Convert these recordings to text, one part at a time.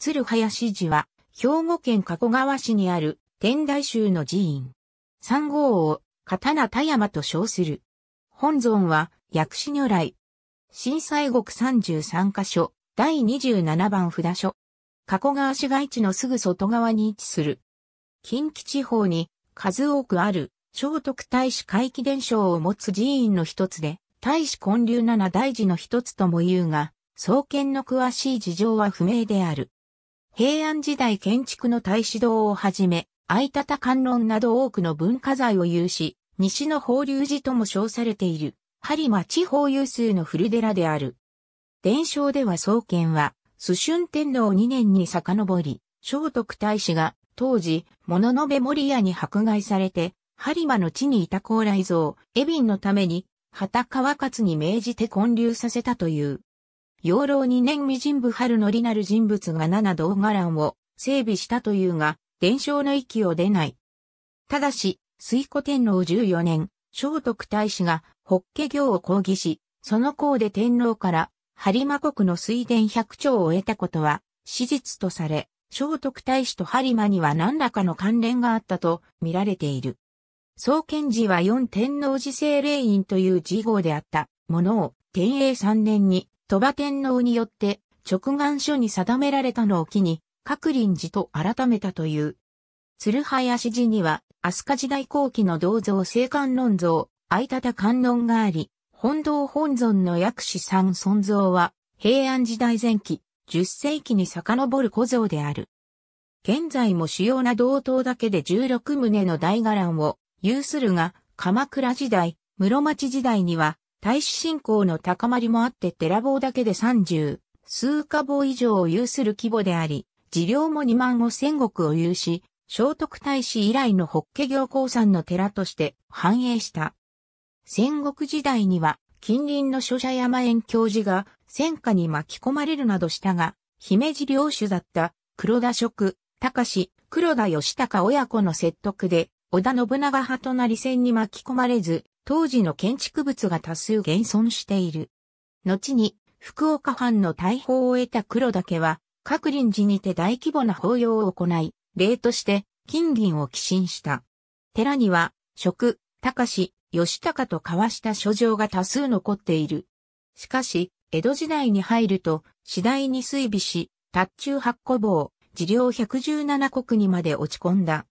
鶴林寺は、兵庫県加古川市にある天台宗の寺院。三号を刀田山と称する。本尊は薬師如来。震災国33カ所、第27番札所。加古川市街地のすぐ外側に位置する。近畿地方に数多くある聖徳太子回帰伝承を持つ寺院の一つで、太子建立七大寺の一つとも言うが、創建の詳しい事情は不明である。平安時代建築の大使堂をはじめ、相方観論など多くの文化財を有し、西の法隆寺とも称されている、播磨地方有数の古寺である。伝承では創建は、朱春天皇2年に遡り、聖徳太子が、当時、物の部守屋に迫害されて、播磨の地にいた高麗像、エビンのために、畑川勝に命じて建立させたという。養老二年未人部春のりなる人物が七道伽藍を整備したというが、伝承の域を出ない。ただし、水古天皇十四年、聖徳太子が法華経を講義し、その功で天皇から播磨国の水田百兆を得たことは、史実とされ、聖徳太子と播磨には何らかの関連があったと見られている。創建時は四天皇寺聖霊院という寺号であったものを、天永三年に鳥羽天皇によって直眼書に定められたのを機に、各林寺と改めたという。鶴林寺には、飛鳥時代後期の銅像聖観音像、相方観音があり、本堂本尊の薬師三尊像は、平安時代前期、10世紀に遡る古像である。現在も主要な銅塔だけで16棟の大伽藍を有するが、鎌倉時代、室町時代には大使信仰の高まりもあって寺坊だけで30、数カ坊以上を有する規模であり、寺寮も2万5千石を有し、聖徳太子以来の法華行公山の寺として繁栄した。戦国時代には近隣の諸社山園教授が戦火に巻き込まれるなどしたが、姫路領主だった黒田職、高志、黒田義高親子の説得で、織田信長派となり戦に巻き込まれず、当時の建築物が多数現存している。後に、福岡藩の大砲を得た黒岳は、各臨時にて大規模な法要を行い、例として金銀を寄進した。寺には、職、高志、吉高と交わした書状が多数残っている。しかし、江戸時代に入ると、次第に衰微し、達中八個棒、治療117国にまで落ち込んだ。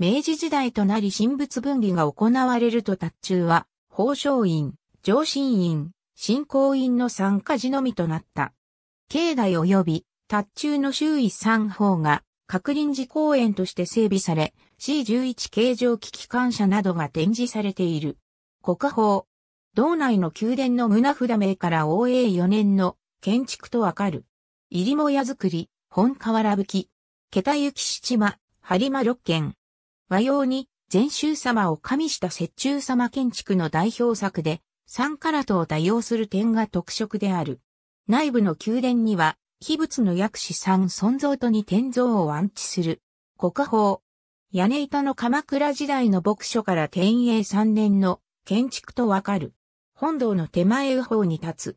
明治時代となり神仏分離が行われると達中は、宝生院、上神院、信仰院の参加時のみとなった。境内及び、達中の周囲三方が、確臨時公園として整備され、C11 形状機機感謝などが展示されている。国宝。道内の宮殿の胸札名から応永4年の建築とわかる。入りもや作り、本河原吹き、桁行七間、播磨六軒、和洋に禅宗様を加味した雪中様建築の代表作で、三カラトを多用する点が特色である。内部の宮殿には、秘仏の薬師三尊像とに天像を安置する。国宝。屋根板の鎌倉時代の牧書から天英三年の建築とわかる。本堂の手前右方に立つ。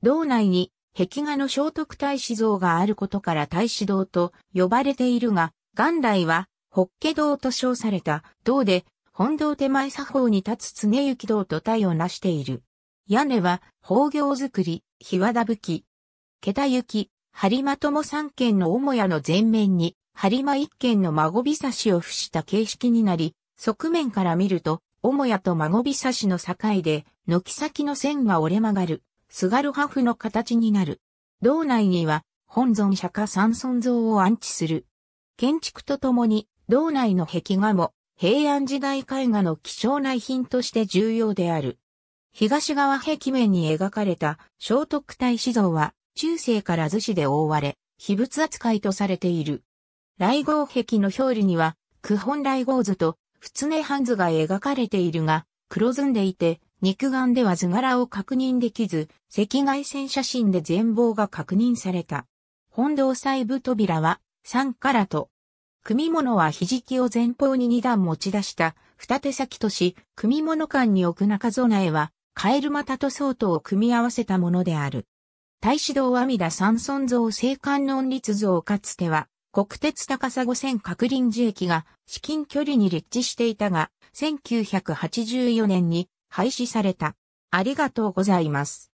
道内に壁画の聖徳太子像があることから太子堂と呼ばれているが、元来は法華堂と称された堂で、本堂手前作法に立つ常行堂と体を成している。屋根は、宝行造り、日和田吹き。桁行き、播磨とも三軒の母屋の前面に、播磨一軒の孫びさしを付した形式になり、側面から見ると、母屋と孫びさしの境で、軒先の線が折れ曲がる、すがる破風の形になる。道内には、本尊釈迦三尊像を安置する。建築とともに、道内の壁画も平安時代絵画の希少な遺品として重要である。東側壁面に描かれた聖徳太子像は中世から図紙で覆われ、秘仏扱いとされている。雷号壁の表裏には、九本雷号図と、仏根半図が描かれているが、黒ずんでいて、肉眼では図柄を確認できず、赤外線写真で全貌が確認された。本堂細部扉は、3からと、組物はひじきを前方に二段持ち出した、二手先とし、組物間に置く中備えは、カエルタと相当を組み合わせたものである。太子堂阿弥陀三尊像聖観音立像かつては、国鉄高砂線閣林寺駅が至近距離に立地していたが、1984年に廃止された。ありがとうございます。